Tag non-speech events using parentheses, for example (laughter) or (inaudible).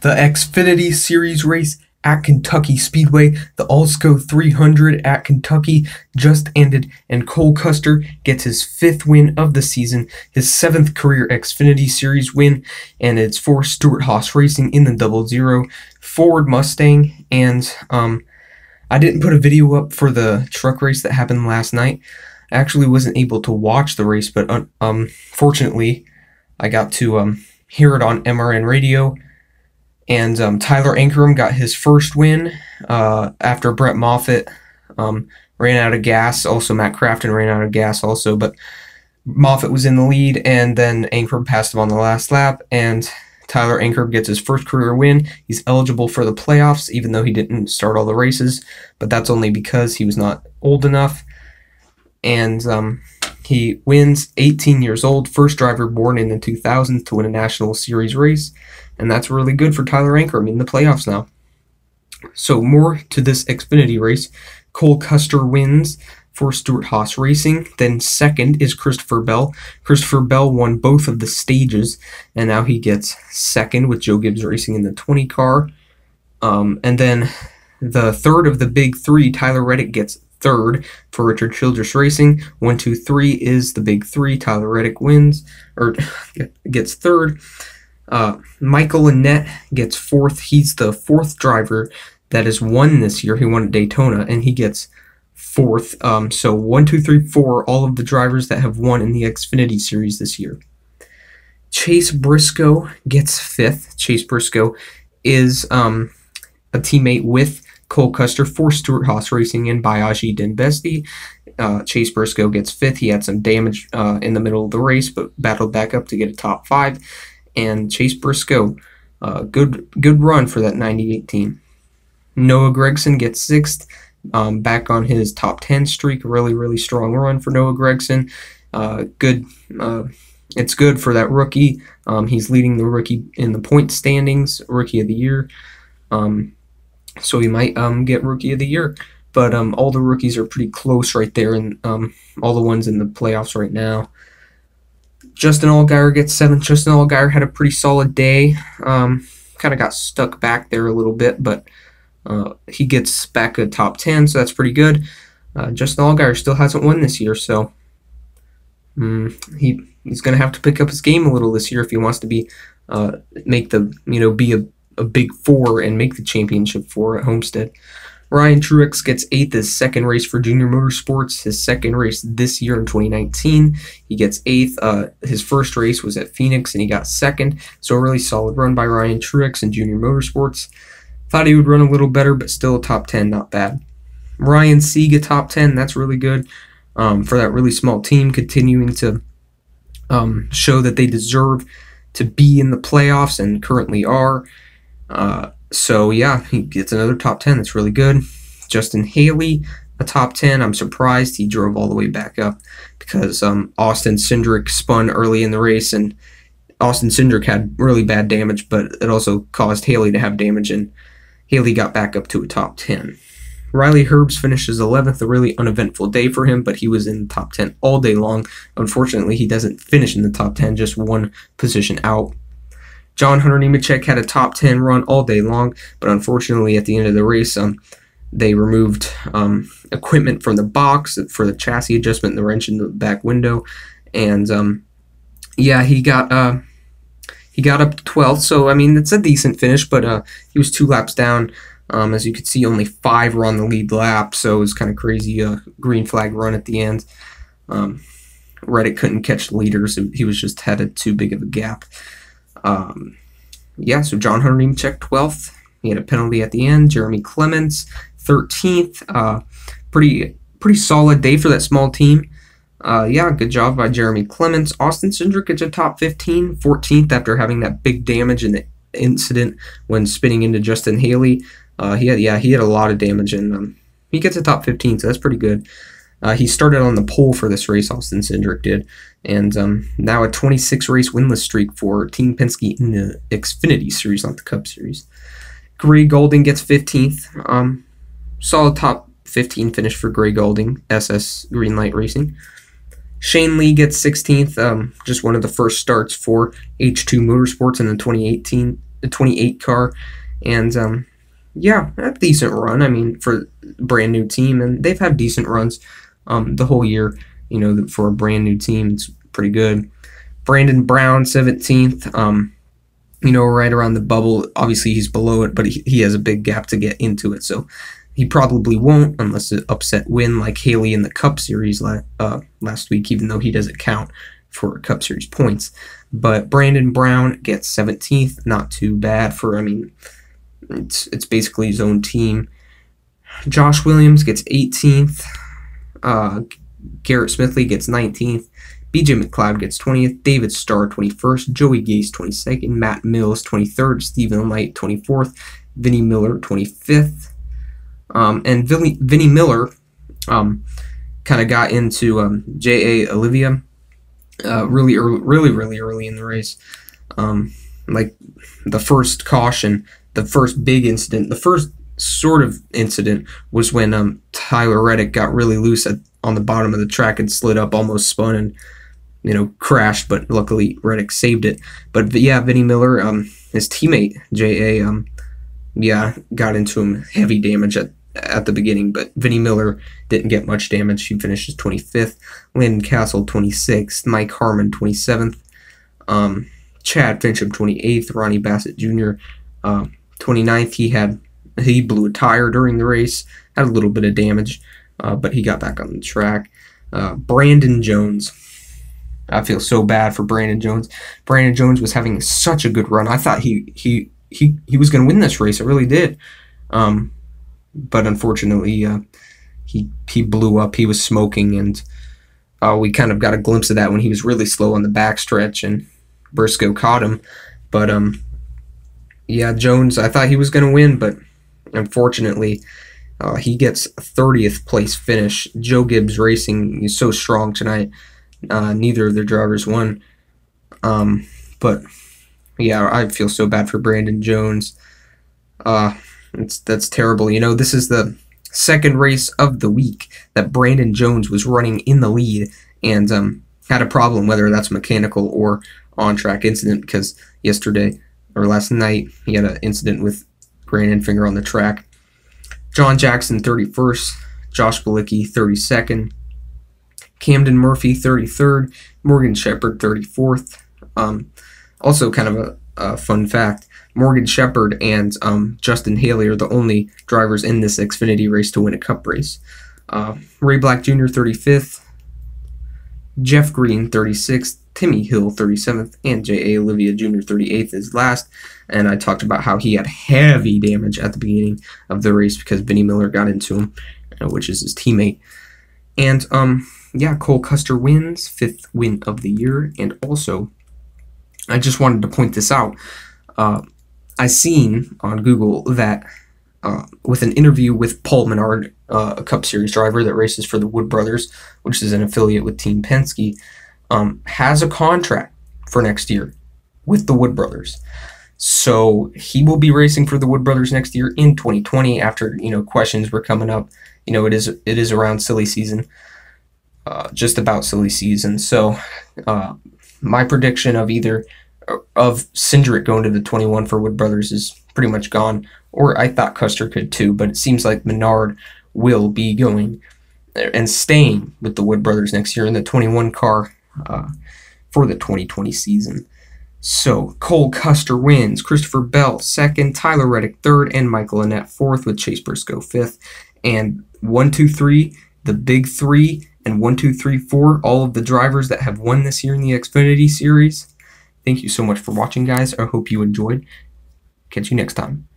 the Xfinity Series race at Kentucky Speedway, the Allsco 300 at Kentucky just ended, and Cole Custer gets his fifth win of the season, his seventh career Xfinity Series win, and it's for Stuart Haas Racing in the double zero Ford Mustang. And um, I didn't put a video up for the truck race that happened last night. I actually wasn't able to watch the race, but um, fortunately, I got to um, hear it on MRN radio and um, Tyler Ankrum got his first win uh, after Brett Moffitt um, ran out of gas. Also, Matt Crafton ran out of gas also, but Moffitt was in the lead, and then Ankrum passed him on the last lap, and Tyler Ankrum gets his first career win. He's eligible for the playoffs, even though he didn't start all the races, but that's only because he was not old enough. And um, he wins 18 years old, first driver born in the 2000s to win a National Series race. And that's really good for Tyler Ankrum in the playoffs now. So, more to this Xfinity race. Cole Custer wins for Stuart Haas Racing. Then, second is Christopher Bell. Christopher Bell won both of the stages, and now he gets second with Joe Gibbs Racing in the 20 car. Um, and then the third of the big three, Tyler Reddick gets third for Richard Childress Racing. One, two, three is the big three. Tyler Reddick wins, or (laughs) gets third. Uh, Michael Annette gets fourth. He's the fourth driver that has won this year. He won at Daytona, and he gets fourth. Um, so one, two, three, four. All of the drivers that have won in the Xfinity Series this year. Chase Briscoe gets fifth. Chase Briscoe is um, a teammate with Cole Custer for Stuart Haas Racing and Bayaji Denbesti. Uh, Chase Briscoe gets fifth. He had some damage uh, in the middle of the race, but battled back up to get a top five and Chase Briscoe. Uh, good good run for that 98 team. Noah Gregson gets sixth, um, back on his top 10 streak. Really, really strong run for Noah Gregson. Uh, good. Uh, it's good for that rookie. Um, he's leading the rookie in the point standings, rookie of the year. Um, so he might um, get rookie of the year. But um, all the rookies are pretty close right there, and um, all the ones in the playoffs right now. Justin Allgaier gets seven. Justin Allgaier had a pretty solid day. Um, kind of got stuck back there a little bit, but uh, he gets back a top 10, so that's pretty good. Uh, Justin Allgaier still hasn't won this year, so um, he he's going to have to pick up his game a little this year if he wants to be uh, make the you know be a, a big four and make the championship four at Homestead. Ryan Truex gets eighth, his second race for Junior Motorsports, his second race this year in 2019. He gets eighth. Uh, his first race was at Phoenix and he got second. So, a really solid run by Ryan Truex in Junior Motorsports. Thought he would run a little better, but still top 10, not bad. Ryan Sega top 10, that's really good um, for that really small team, continuing to um, show that they deserve to be in the playoffs and currently are. Uh, so yeah, he gets another top 10. That's really good. Justin Haley, a top 10. I'm surprised he drove all the way back up because um, Austin Cindric spun early in the race and Austin Cindric had really bad damage, but it also caused Haley to have damage, and Haley got back up to a top 10. Riley Herbs finishes 11th, a really uneventful day for him, but he was in the top 10 all day long. Unfortunately, he doesn't finish in the top 10, just one position out. John Hunter Nemechek had a top 10 run all day long, but unfortunately at the end of the race, um, they removed um, equipment from the box for the chassis adjustment, the wrench in the back window, and um, yeah, he got uh, he got up 12th. So I mean, it's a decent finish, but uh, he was two laps down. Um, as you could see, only five were on the lead lap, so it was kind of crazy. A uh, green flag run at the end. Um, Reddit couldn't catch the he was just headed too big of a gap. Um, yeah, so John Hunter checked 12th. He had a penalty at the end. Jeremy Clements, 13th. Uh, pretty pretty solid day for that small team. Uh, yeah, good job by Jeremy Clements. Austin Sindrick gets a top 15, 14th after having that big damage in the incident when spinning into Justin Haley. Uh, he had yeah he had a lot of damage and um, he gets a top 15, so that's pretty good. Uh, he started on the pole for this race, Austin Cindric did, and um, now a 26 race winless streak for Team Penske in the Xfinity Series, not the Cup Series. Gray Golding gets 15th. Um, solid top 15 finish for Gray Golding, SS Greenlight Racing. Shane Lee gets 16th, um, just one of the first starts for H2 Motorsports in the 2018, the 28 car, and um, yeah, a decent run. I mean, for brand new team, and they've had decent runs um, the whole year. You know, for a brand new team, it's pretty good. Brandon Brown, 17th. Um, you know, right around the bubble. Obviously, he's below it, but he, he has a big gap to get into it. So he probably won't unless an upset win like Haley in the Cup Series la- uh, last week, even though he doesn't count for Cup Series points. But Brandon Brown gets 17th. Not too bad for, I mean, it's, it's basically his own team. Josh Williams gets 18th. Uh, Garrett Smithley gets 19th. BJ McLeod gets 20th, David Starr 21st, Joey Gase 22nd, Matt Mills 23rd, Stephen Light 24th, Vinnie Miller 25th. Um, and Vinnie, Vinnie Miller um, kind of got into um, J.A. Olivia uh, really, early, really, really early in the race. Um, like the first caution, the first big incident, the first sort of incident was when um, Tyler Reddick got really loose at, on the bottom of the track and slid up, almost spun and you know crashed, but luckily Reddick saved it. But, yeah, Vinnie Miller, um, his teammate J.A. Um, yeah, got into him heavy damage at at the beginning, but Vinnie Miller didn't get much damage. He finishes 25th. Landon Castle 26th. Mike Harmon 27th. Um, Chad Fincham 28th. Ronnie Bassett Jr. Uh, 29th. He had he blew a tire during the race, had a little bit of damage, uh, but he got back on the track. Uh, Brandon Jones. I feel so bad for Brandon Jones. Brandon Jones was having such a good run. I thought he he he he was going to win this race. I really did. Um, but unfortunately, uh, he he blew up. He was smoking, and uh, we kind of got a glimpse of that when he was really slow on the backstretch, and Briscoe caught him. But um, yeah, Jones. I thought he was going to win, but Unfortunately, uh, he gets 30th place finish. Joe Gibbs Racing is so strong tonight. Uh, neither of their drivers won. Um, but yeah, I feel so bad for Brandon Jones. Uh, it's that's terrible. You know, this is the second race of the week that Brandon Jones was running in the lead and um, had a problem, whether that's mechanical or on-track incident, because yesterday or last night he had an incident with Green and Finger on the track. John Jackson, 31st. Josh Balicki, 32nd. Camden Murphy, 33rd. Morgan Shepard, 34th. Um, also, kind of a, a, fun fact Morgan Shepard and um, Justin Haley are the only drivers in this Xfinity race to win a cup race. Uh, Ray Black Jr., 35th. Jeff Green, 36th. Timmy Hill, 37th, and J.A. Olivia Jr., 38th, is last. And I talked about how he had heavy damage at the beginning of the race because Benny Miller got into him, uh, which is his teammate. And um, yeah, Cole Custer wins, fifth win of the year. And also, I just wanted to point this out. Uh, I seen on Google that uh, with an interview with Paul Menard, uh, a Cup Series driver that races for the Wood Brothers, which is an affiliate with Team Penske um, has a contract for next year with the Wood Brothers. So he will be racing for the Wood Brothers next year in 2020 after, you know, questions were coming up. You know, it is it is around silly season. Uh, just about silly season. So uh, my prediction of either uh, of Cindric going to the 21 for Wood Brothers is pretty much gone. Or I thought Custer could too, but it seems like Menard will be going uh, and staying with the Wood Brothers next year in the 21 car uh, for the 2020 season. So Cole Custer wins, Christopher Bell second, Tyler Reddick third, and Michael Annette fourth, with Chase Briscoe fifth. And one, two, three, the big three, and one, two, three, four, all of the drivers that have won this year in the Xfinity Series. Thank you so much for watching, guys. I hope you enjoyed. Catch you next time.